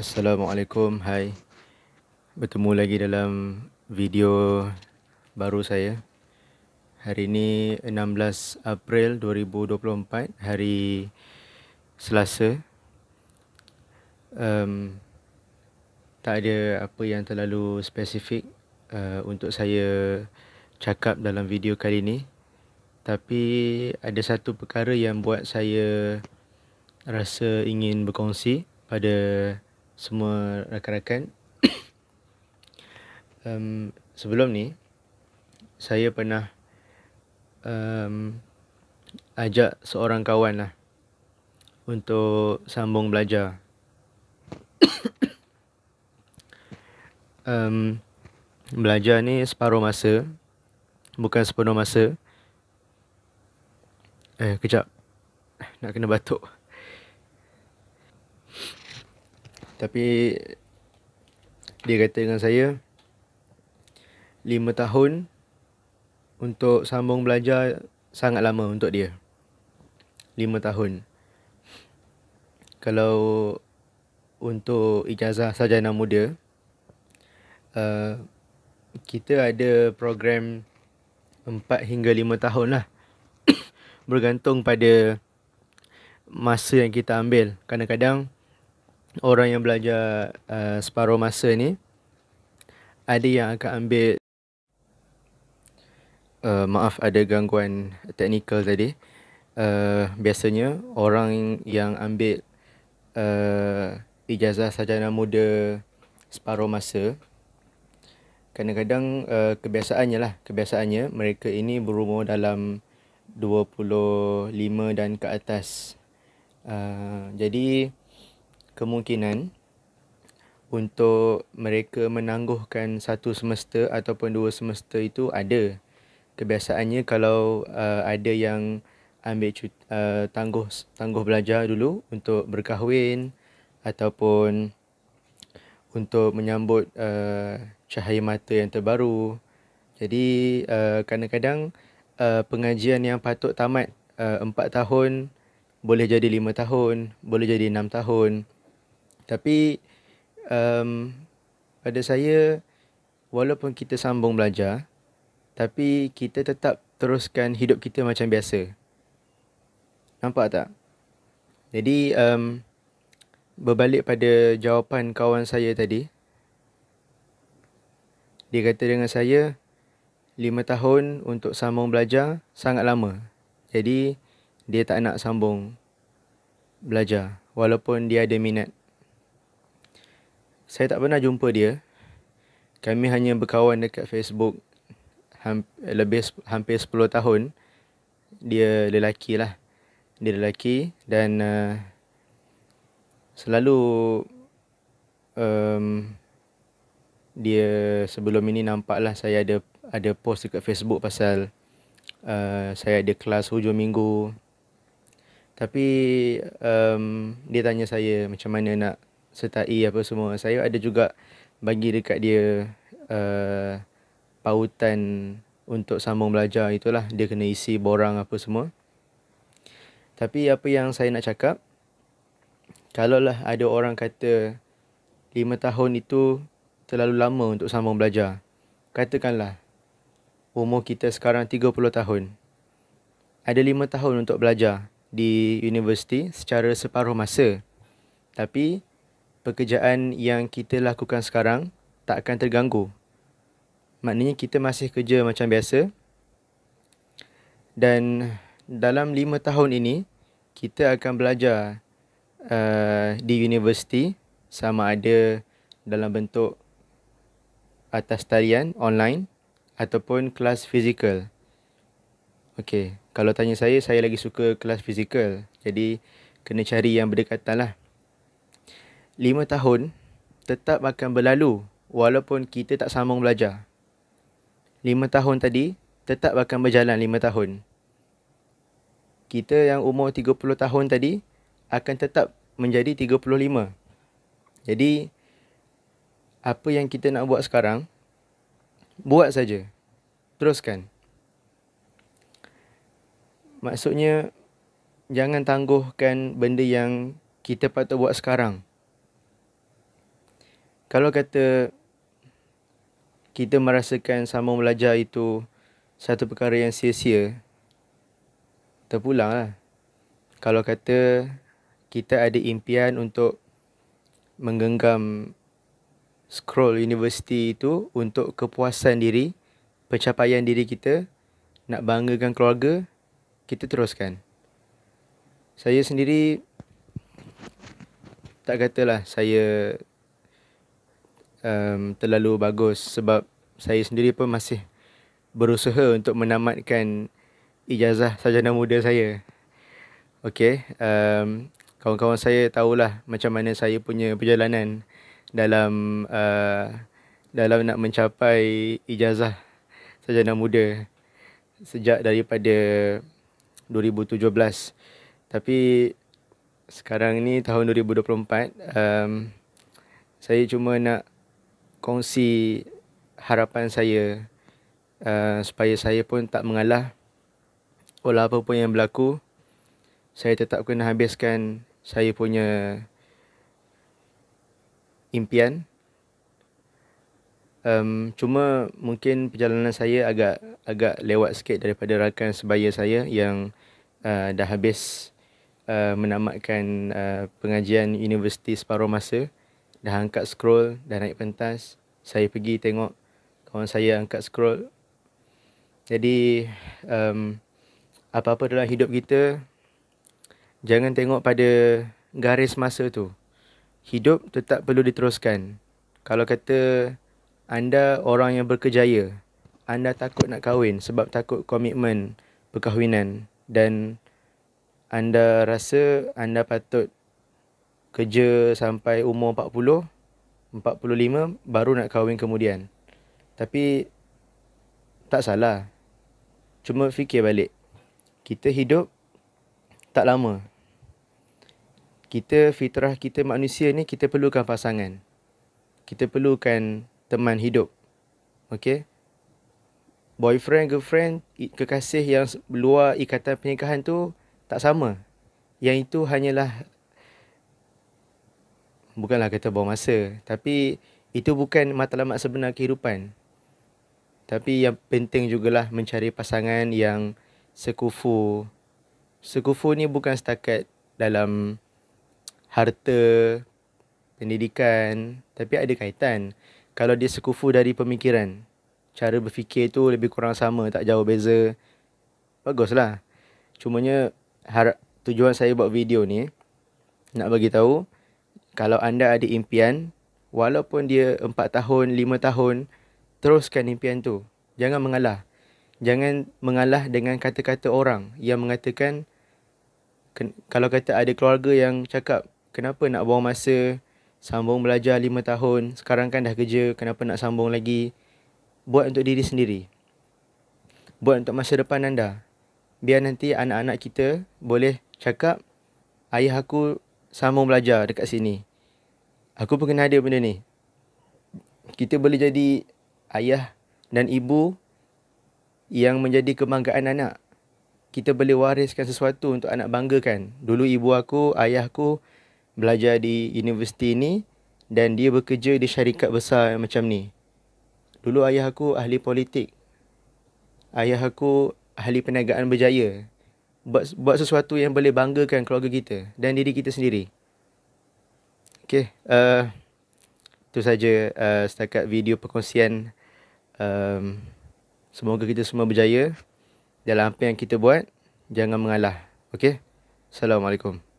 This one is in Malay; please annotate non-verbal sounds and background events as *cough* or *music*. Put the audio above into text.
Assalamualaikum, hai Bertemu lagi dalam video baru saya Hari ini 16 April 2024 Hari Selasa um, Tak ada apa yang terlalu spesifik uh, Untuk saya cakap dalam video kali ini Tapi ada satu perkara yang buat saya Rasa ingin berkongsi pada Pada semua rakan-rakan *coughs* um, Sebelum ni Saya pernah um, Ajak seorang kawan lah Untuk sambung belajar *coughs* um, Belajar ni separuh masa Bukan sepenuh masa Eh, kejap eh, Nak kena batuk Tapi dia kata dengan saya 5 tahun untuk sambung belajar sangat lama untuk dia. 5 tahun. Kalau untuk ijazah sarjana muda uh, kita ada program 4 hingga 5 tahun lah *coughs* bergantung pada masa yang kita ambil kadang-kadang orang yang belajar uh, separuh masa ni ada yang akan ambil uh, maaf ada gangguan teknikal tadi uh, biasanya orang yang ambil uh, ijazah sarjana muda separuh masa kadang-kadang uh, kebiasaannya lah kebiasaannya mereka ini berumur dalam 25 dan ke atas uh, jadi jadi kemungkinan untuk mereka menangguhkan satu semester ataupun dua semester itu ada. Kebiasaannya kalau uh, ada yang ambil uh, tangguh tangguh belajar dulu untuk berkahwin ataupun untuk menyambut uh, cahaya mata yang terbaru. Jadi uh, kadang-kadang uh, pengajian yang patut tamat uh, 4 tahun boleh jadi lima tahun, boleh jadi enam tahun. Tapi um, pada saya walaupun kita sambung belajar tapi kita tetap teruskan hidup kita macam biasa. Nampak tak? Jadi um, berbalik pada jawapan kawan saya tadi. Dia kata dengan saya, 5 tahun untuk sambung belajar sangat lama. Jadi dia tak nak sambung belajar walaupun dia ada minat saya tak pernah jumpa dia. Kami hanya berkawan dekat Facebook hampir, lebih hampir 10 tahun. Dia lelaki lah. Dia lelaki dan uh, selalu um, dia sebelum ini nampaklah saya ada ada post dekat Facebook pasal uh, saya ada kelas hujung minggu. Tapi um, dia tanya saya macam mana nak sertai apa semua. Saya ada juga bagi dekat dia uh, pautan untuk sambung belajar itulah. Dia kena isi borang apa semua. Tapi apa yang saya nak cakap, Kalaulah ada orang kata 5 tahun itu terlalu lama untuk sambung belajar. Katakanlah umur kita sekarang 30 tahun. Ada 5 tahun untuk belajar di universiti secara separuh masa. Tapi pekerjaan yang kita lakukan sekarang tak akan terganggu. Maknanya kita masih kerja macam biasa. Dan dalam lima tahun ini, kita akan belajar uh, di universiti sama ada dalam bentuk atas tarian online ataupun kelas fizikal. Okey, kalau tanya saya, saya lagi suka kelas fizikal. Jadi, kena cari yang berdekatan lah. 5 tahun tetap akan berlalu walaupun kita tak sambung belajar. 5 tahun tadi tetap akan berjalan 5 tahun. Kita yang umur 30 tahun tadi akan tetap menjadi 35. Jadi apa yang kita nak buat sekarang buat saja. Teruskan. Maksudnya jangan tangguhkan benda yang kita patut buat sekarang kalau kata kita merasakan sama belajar itu satu perkara yang sia-sia, terpulang lah. Kalau kata kita ada impian untuk menggenggam scroll universiti itu untuk kepuasan diri, pencapaian diri kita, nak banggakan keluarga, kita teruskan. Saya sendiri tak katalah saya um, terlalu bagus sebab saya sendiri pun masih berusaha untuk menamatkan ijazah sarjana muda saya. Okey, um, kawan-kawan saya tahulah macam mana saya punya perjalanan dalam uh, dalam nak mencapai ijazah sarjana muda sejak daripada 2017. Tapi sekarang ni tahun 2024, um, saya cuma nak kongsi harapan saya uh, supaya saya pun tak mengalah oleh apa pun yang berlaku saya tetap kena habiskan saya punya impian um, cuma mungkin perjalanan saya agak agak lewat sikit daripada rakan sebaya saya yang uh, dah habis uh, menamatkan uh, pengajian universiti separuh masa Dah angkat scroll Dah naik pentas Saya pergi tengok Kawan saya angkat scroll Jadi um, Apa-apa dalam hidup kita Jangan tengok pada Garis masa tu Hidup tetap perlu diteruskan Kalau kata Anda orang yang berkejaya Anda takut nak kahwin Sebab takut komitmen Perkahwinan Dan Anda rasa Anda patut kerja sampai umur 40, 45 baru nak kahwin kemudian. Tapi tak salah. Cuma fikir balik. Kita hidup tak lama. Kita fitrah kita manusia ni kita perlukan pasangan. Kita perlukan teman hidup. Okey? Boyfriend, girlfriend, kekasih yang luar ikatan pernikahan tu tak sama. Yang itu hanyalah bukanlah kata bawa masa tapi itu bukan matlamat sebenar kehidupan tapi yang penting jugalah mencari pasangan yang sekufu sekufu ni bukan setakat dalam harta pendidikan tapi ada kaitan kalau dia sekufu dari pemikiran cara berfikir tu lebih kurang sama tak jauh beza baguslah cumanya harap tujuan saya buat video ni nak bagi tahu kalau anda ada impian, walaupun dia 4 tahun, 5 tahun, teruskan impian tu. Jangan mengalah. Jangan mengalah dengan kata-kata orang yang mengatakan kalau kata ada keluarga yang cakap kenapa nak buang masa sambung belajar 5 tahun, sekarang kan dah kerja, kenapa nak sambung lagi? Buat untuk diri sendiri. Buat untuk masa depan anda. Biar nanti anak-anak kita boleh cakap ayah aku sambung belajar dekat sini. Aku pun kena ada benda ni. Kita boleh jadi ayah dan ibu yang menjadi kebanggaan anak. Kita boleh wariskan sesuatu untuk anak banggakan. Dulu ibu aku, ayahku belajar di universiti ni dan dia bekerja di syarikat besar macam ni. Dulu ayah aku ahli politik. Ayah aku ahli perniagaan berjaya. Buat, buat sesuatu yang boleh banggakan keluarga kita dan diri kita sendiri. Okay. Uh, eh, itu saja uh, setakat video perkongsian. Um, semoga kita semua berjaya. Dalam apa yang kita buat. Jangan mengalah. Okay. Assalamualaikum.